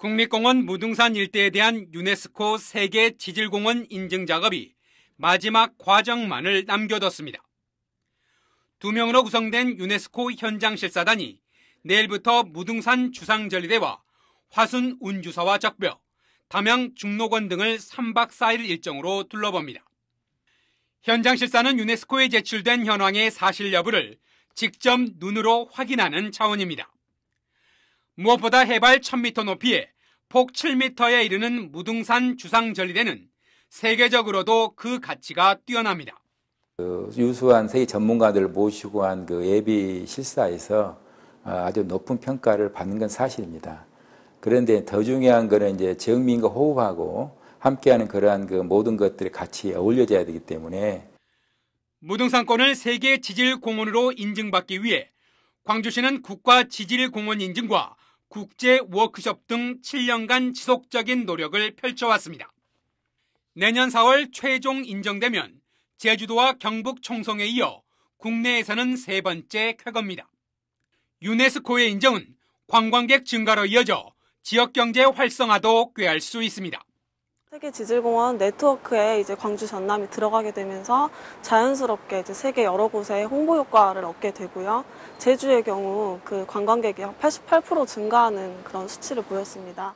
국립공원 무등산 일대에 대한 유네스코 세계 지질공원 인증 작업이 마지막 과정만을 남겨뒀습니다. 두 명으로 구성된 유네스코 현장 실사단이 내일부터 무등산 주상절리대와 화순 운주사와 적벽, 담양 중록원 등을 3박 4일 일정으로 둘러봅니다. 현장 실사는 유네스코에 제출된 현황의 사실 여부를 직접 눈으로 확인하는 차원입니다. 무엇보다 해발 1000m 높이에 폭 7m에 이르는 무등산 주상절리대는 세계적으로도 그 가치가 뛰어납니다. 그 유수한 세계 전문가들 모시고 한 그 예비 실사에서 어, 아주 높은 평가를 받는 건 사실입니다. 그런데 더 중요한 거는 이제 정민과 호흡하고 함께하는 그러한 그 모든 것들이 같이 어울려져야 되기 때문에 무등산권을 세계 지질공원으로 인증받기 위해 광주시는 국가 지질공원 인증과 국제 워크숍 등 7년간 지속적인 노력을 펼쳐왔습니다. 내년 4월 최종 인정되면 제주도와 경북 총성에 이어 국내에서는 세 번째 쾌거입니다. 유네스코의 인정은 관광객 증가로 이어져 지역 경제 활성화도 꾀할 수 있습니다. 세계 지질공원 네트워크에 이제 광주 전남이 들어가게 되면서 자연스럽게 이제 세계 여러 곳에 홍보 효과를 얻게 되고요. 제주의 경우 그 관광객이 88% 증가하는 그런 수치를 보였습니다.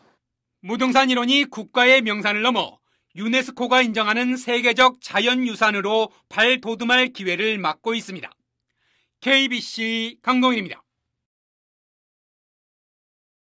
무등산 이론이 국가의 명산을 넘어 유네스코가 인정하는 세계적 자연유산으로 발돋움할 기회를 막고 있습니다. KBC 강동일입니다.